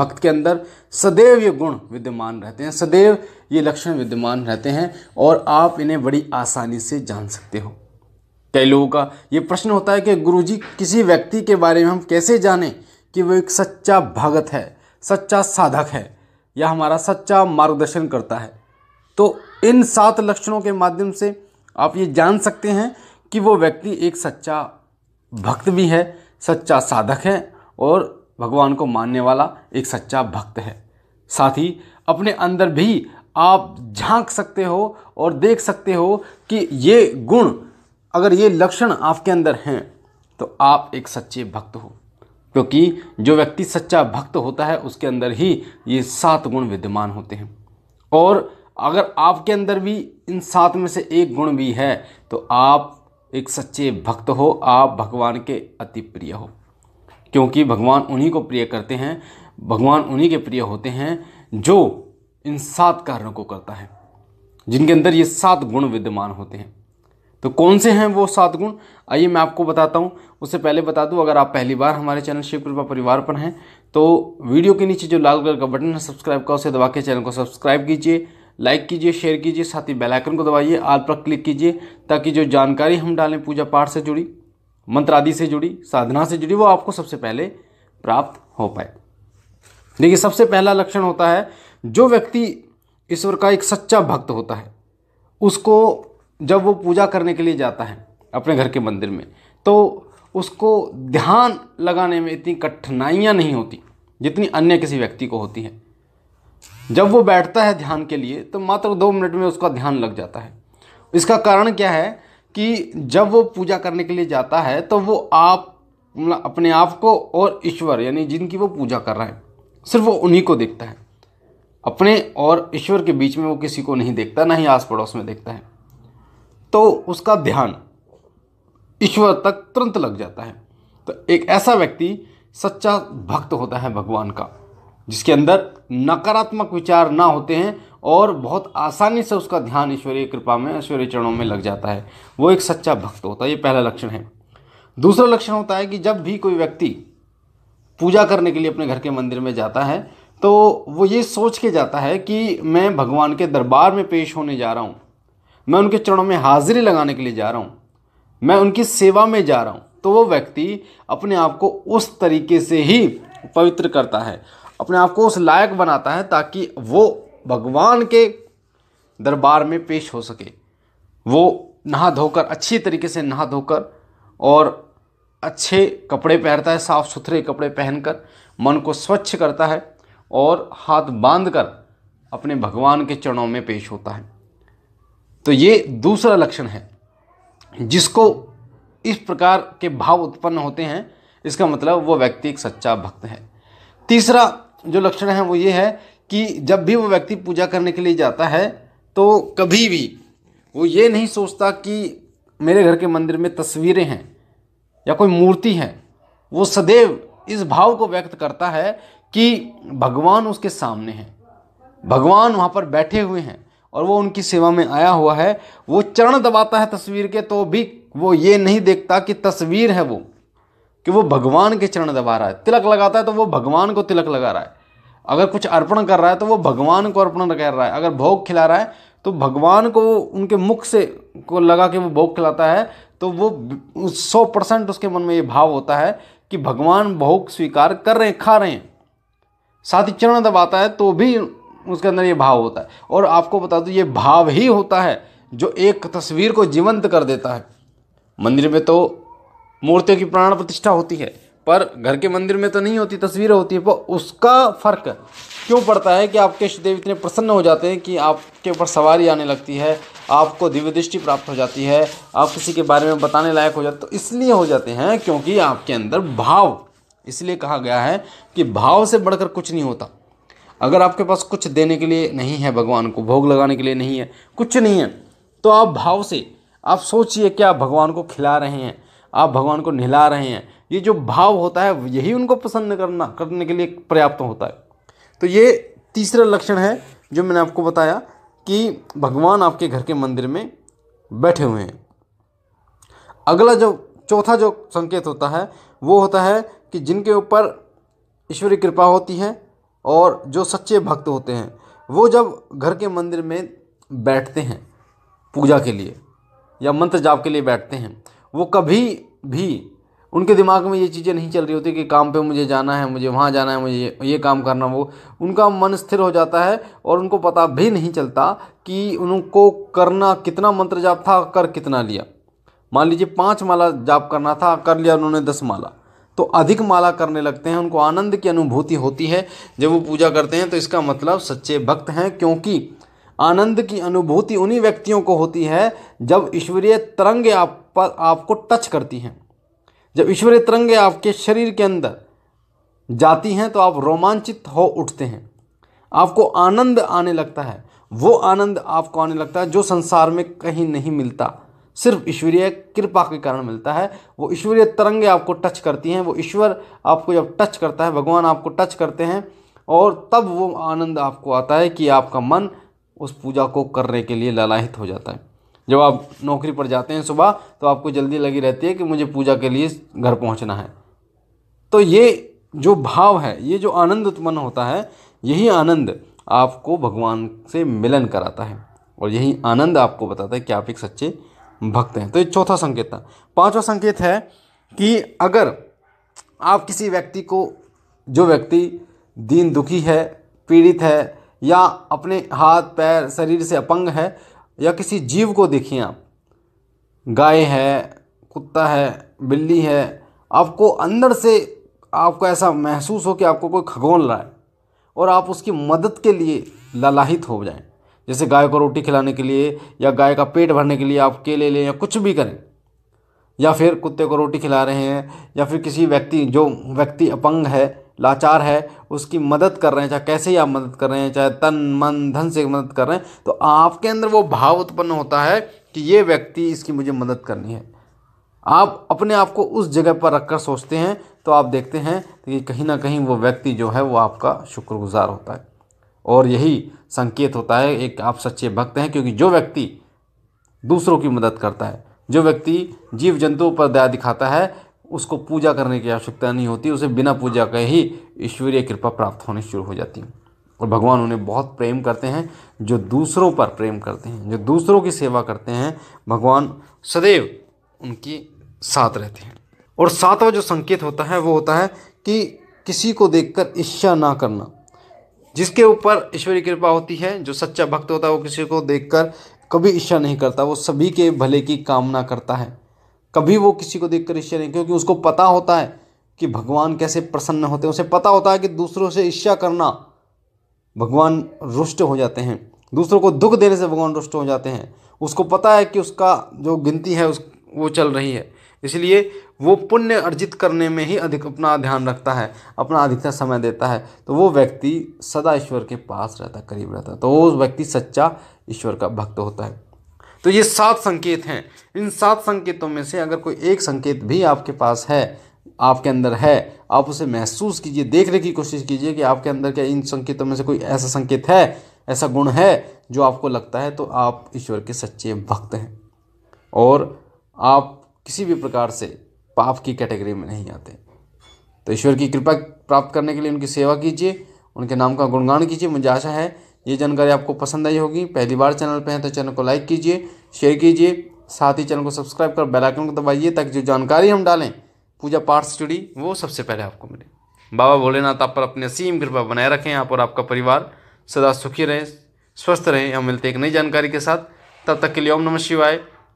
भक्त के अंदर सदैव ये गुण विद्यमान रहते हैं सदैव ये लक्षण विद्यमान रहते हैं और आप इन्हें बड़ी आसानी से जान सकते हो कई लोगों का ये प्रश्न होता है कि गुरुजी किसी व्यक्ति के बारे में हम कैसे जानें कि वो एक सच्चा भगत है सच्चा साधक है या हमारा सच्चा मार्गदर्शन करता है तो इन सात लक्षणों के माध्यम से आप ये जान सकते हैं कि वो व्यक्ति एक सच्चा भक्त भी है सच्चा साधक है और भगवान को मानने वाला एक सच्चा भक्त है साथ ही अपने अंदर भी आप झांक सकते हो और देख सकते हो कि ये गुण अगर ये लक्षण आपके अंदर हैं तो आप एक सच्चे भक्त हो क्योंकि जो व्यक्ति सच्चा भक्त होता है उसके अंदर ही ये सात गुण विद्यमान होते हैं और अगर आपके अंदर भी इन सात में से एक गुण भी है तो आप एक सच्चे भक्त हो आप भगवान के अति प्रिय हो क्योंकि भगवान उन्हीं को प्रिय करते हैं भगवान उन्हीं के प्रिय होते हैं जो इन सात कारणों को करता है जिनके अंदर ये सात गुण विद्यमान होते हैं तो कौन से हैं वो सात गुण आइए मैं आपको बताता हूँ उससे पहले बता दूँ अगर आप पहली बार हमारे चैनल शिव कृपा परिवार पर हैं तो वीडियो के नीचे जो लाल कलर का बटन है सब्सक्राइब का उसे दबा के चैनल को सब्सक्राइब कीजिए लाइक कीजिए शेयर कीजिए साथ ही बेल आइकन को दबाइए आल पर क्लिक कीजिए ताकि जो जानकारी हम डालें पूजा पाठ से जुड़ी मंत्र आदि से जुड़ी साधना से जुड़ी वो आपको सबसे पहले प्राप्त हो पाए देखिए सबसे पहला लक्षण होता है जो व्यक्ति ईश्वर का एक सच्चा भक्त होता है उसको जब वो पूजा करने के लिए जाता है अपने घर के मंदिर में तो उसको ध्यान लगाने में इतनी कठिनाइयाँ नहीं होती जितनी अन्य किसी व्यक्ति को होती हैं जब वो बैठता है ध्यान के लिए तो मात्र दो मिनट में उसका ध्यान लग जाता है इसका कारण क्या है कि जब वो पूजा करने के लिए जाता है तो वो आप मतलब अपने आप को और ईश्वर यानी जिनकी वो पूजा कर रहा है सिर्फ वो उन्हीं को देखता है अपने और ईश्वर के बीच में वो किसी को नहीं देखता ना ही आस पड़ोस में देखता है तो उसका ध्यान ईश्वर तक तुरंत लग जाता है तो एक ऐसा व्यक्ति सच्चा भक्त होता है भगवान का जिसके अंदर नकारात्मक विचार ना होते हैं और बहुत आसानी से उसका ध्यान ईश्वरीय कृपा में ईश्वरीय चरणों में लग जाता है वो एक सच्चा भक्त होता है ये पहला लक्षण है दूसरा लक्षण होता है कि जब भी कोई व्यक्ति पूजा करने के लिए अपने घर के मंदिर में जाता है तो वो ये सोच के जाता है कि मैं भगवान के दरबार में पेश होने जा रहा हूँ मैं उनके चरणों में हाजिरी लगाने के लिए जा रहा हूँ मैं उनकी सेवा में जा रहा हूँ तो वो व्यक्ति अपने आप को उस तरीके से ही पवित्र करता है अपने आप को उस लायक बनाता है ताकि वो भगवान के दरबार में पेश हो सके वो नहा धोकर अच्छी तरीके से नहा धोकर और अच्छे कपड़े पहनता है साफ़ सुथरे कपड़े पहनकर मन को स्वच्छ करता है और हाथ बांधकर कर अपने भगवान के चरणों में पेश होता है तो ये दूसरा लक्षण है जिसको इस प्रकार के भाव उत्पन्न होते हैं इसका मतलब वो व्यक्ति एक सच्चा भक्त है तीसरा जो लक्षण है वो ये है कि जब भी वो व्यक्ति पूजा करने के लिए जाता है तो कभी भी वो ये नहीं सोचता कि मेरे घर के मंदिर में तस्वीरें हैं या कोई मूर्ति है वो सदैव इस भाव को व्यक्त करता है कि भगवान उसके सामने हैं भगवान वहाँ पर बैठे हुए हैं और वो उनकी सेवा में आया हुआ है वो चरण दबाता है तस्वीर के तो भी वो ये नहीं देखता कि तस्वीर है वो कि वो भगवान के चरण दबा रहा है तिलक लगाता है तो वो भगवान को तिलक लगा रहा है अगर कुछ अर्पण कर रहा है तो वो भगवान को अर्पण कर रहा है अगर भोग खिला रहा है तो भगवान को उनके मुख से को लगा के वो भोग खिलाता है तो वो सौ परसेंट उसके मन में ये भाव होता है कि भगवान भोग स्वीकार कर रहे हैं खा रहे हैं साथ ही चरण दबाता है तो भी उसके अंदर ये भाव होता है और आपको बता दूँ ये भाव ही होता है जो एक तस्वीर को जीवंत कर देता है मंदिर में तो मूर्तियों की प्राण प्रतिष्ठा होती है पर घर के मंदिर में तो नहीं होती तस्वीरें होती है पर उसका फ़र्क क्यों पड़ता है कि आपके इष्ट देव इतने प्रसन्न हो जाते हैं कि आपके ऊपर सवारी आने लगती है आपको दिव्य दृष्टि प्राप्त हो जाती है आप किसी के बारे में बताने लायक हो जाते तो इसलिए हो जाते हैं क्योंकि आपके अंदर भाव इसलिए कहा गया है कि भाव से बढ़कर कुछ नहीं होता अगर आपके पास कुछ देने के लिए नहीं है भगवान को भोग लगाने के लिए नहीं है कुछ नहीं है तो आप भाव से आप सोचिए कि आप भगवान को खिला रहे हैं आप भगवान को नहला रहे हैं ये जो भाव होता है यही उनको पसंद करना करने के लिए पर्याप्त होता है तो ये तीसरा लक्षण है जो मैंने आपको बताया कि भगवान आपके घर के मंदिर में बैठे हुए हैं अगला जो चौथा जो संकेत होता है वो होता है कि जिनके ऊपर ईश्वरी कृपा होती है और जो सच्चे भक्त होते हैं वो जब घर के मंदिर में बैठते हैं पूजा के लिए या मंत्र जाप के लिए बैठते हैं वो कभी भी उनके दिमाग में ये चीज़ें नहीं चल रही होती कि काम पे मुझे जाना है मुझे वहाँ जाना है मुझे ये काम करना वो उनका मन स्थिर हो जाता है और उनको पता भी नहीं चलता कि उनको करना कितना मंत्र जाप था कर कितना लिया मान लीजिए पाँच माला जाप करना था कर लिया उन्होंने दस माला तो अधिक माला करने लगते हैं उनको आनंद की अनुभूति होती है जब वो पूजा करते हैं तो इसका मतलब सच्चे भक्त हैं क्योंकि आनंद की अनुभूति उन्हीं व्यक्तियों को होती है जब ईश्वरीय तरंग आप पर आपको टच करती हैं जब ईश्वरीय तरंगे आपके शरीर के अंदर जाती हैं तो आप रोमांचित हो उठते हैं आपको आनंद आने लगता है वो आनंद आपको आने लगता है जो संसार में कहीं नहीं मिलता सिर्फ ईश्वरीय कृपा के कारण मिलता है वो ईश्वरीय तरंगे आपको टच करती हैं वो ईश्वर आपको जब टच करता है भगवान आपको टच करते हैं और तब वो आनंद आपको आता है कि आपका मन उस पूजा को करने के लिए ललाहित हो जाता है जब आप नौकरी पर जाते हैं सुबह तो आपको जल्दी लगी रहती है कि मुझे पूजा के लिए घर पहुंचना है तो ये जो भाव है ये जो आनंद उत्पन्न होता है यही आनंद आपको भगवान से मिलन कराता है और यही आनंद आपको बताता है कि आप एक सच्चे भक्त हैं तो ये चौथा संकेत था पांचवा संकेत है कि अगर आप किसी व्यक्ति को जो व्यक्ति दीन दुखी है पीड़ित है या अपने हाथ पैर शरीर से अपंग है या किसी जीव को देखिए आप गाय है कुत्ता है बिल्ली है आपको अंदर से आपको ऐसा महसूस हो कि आपको कोई खगोल रहा है और आप उसकी मदद के लिए ललाहित हो जाएं जैसे गाय को रोटी खिलाने के लिए या गाय का पेट भरने के लिए आप केले लें या कुछ भी करें या फिर कुत्ते को रोटी खिला रहे हैं या फिर किसी व्यक्ति जो व्यक्ति अपंग है लाचार है उसकी मदद कर रहे हैं चाहे कैसे ही आप मदद कर रहे हैं चाहे तन मन धन से मदद कर रहे हैं तो आपके अंदर वो भाव उत्पन्न होता है कि ये व्यक्ति इसकी मुझे मदद करनी है आप अपने आप को उस जगह पर रखकर सोचते हैं तो आप देखते हैं कि कहीं ना कहीं वो व्यक्ति जो है वो आपका शुक्रगुजार होता है और यही संकेत होता है एक आप सच्चे भक्त हैं क्योंकि जो व्यक्ति दूसरों की मदद करता है जो व्यक्ति जीव जंतुओं पर दया दिखाता है उसको पूजा करने की आवश्यकता नहीं होती उसे बिना पूजा के ही ईश्वरीय कृपा प्राप्त होनी शुरू हो जाती है और भगवान उन्हें बहुत प्रेम करते हैं जो दूसरों पर प्रेम करते हैं जो दूसरों की सेवा करते हैं भगवान सदैव उनकी साथ रहते हैं और सातवां जो संकेत होता है वो होता है कि किसी को देखकर ईर्ष्या ना करना जिसके ऊपर ईश्वरीय कृपा होती है जो सच्चा भक्त होता है वो किसी को देखकर कभी ईर्ष्या नहीं करता वो सभी के भले की कामना करता है कभी वो किसी को देख कर ईर्ष्या नहीं क्योंकि उसको पता होता है कि भगवान कैसे प्रसन्न होते हैं उसे पता होता है कि दूसरों से ईर्ष्या करना भगवान रुष्ट हो जाते हैं दूसरों को दुख देने से भगवान रुष्ट हो जाते हैं उसको पता है कि उसका जो गिनती है उस वो चल रही है इसलिए वो पुण्य अर्जित करने में ही अधिक अपना ध्यान रखता है अपना अधिकतर समय देता है तो वो व्यक्ति सदा ईश्वर के पास रहता करीब रहता तो वो व्यक्ति सच्चा ईश्वर का भक्त होता है तो ये सात संकेत हैं इन सात संकेतों में से अगर कोई एक संकेत भी आपके पास है आपके अंदर है आप उसे महसूस कीजिए देखने की कोशिश कीजिए कि आपके अंदर क्या इन संकेतों में से कोई ऐसा संकेत है ऐसा गुण है जो आपको लगता है तो आप ईश्वर के सच्चे भक्त हैं और आप किसी भी प्रकार से पाप की कैटेगरी में नहीं आते तो ईश्वर की कृपा प्राप्त करने के लिए उनकी सेवा कीजिए उनके नाम का गुणगान कीजिए मुझे आशा है ये जानकारी आपको पसंद आई होगी पहली बार चैनल पर हैं तो चैनल को लाइक कीजिए शेयर कीजिए साथ ही चैनल को सब्सक्राइब कर बेल आइकन को दबाइए ताकि जो जानकारी हम डालें पूजा पाठ स्टडी वो सबसे पहले आपको मिले बाबा भोलेनाथ आप पर अपनी असीम कृपा बनाए रखें आप और आपका परिवार सदा सुखी रहें स्वस्थ रहें हम मिलते एक नई जानकारी के साथ तब तक के लिए ओम नमः शिवाय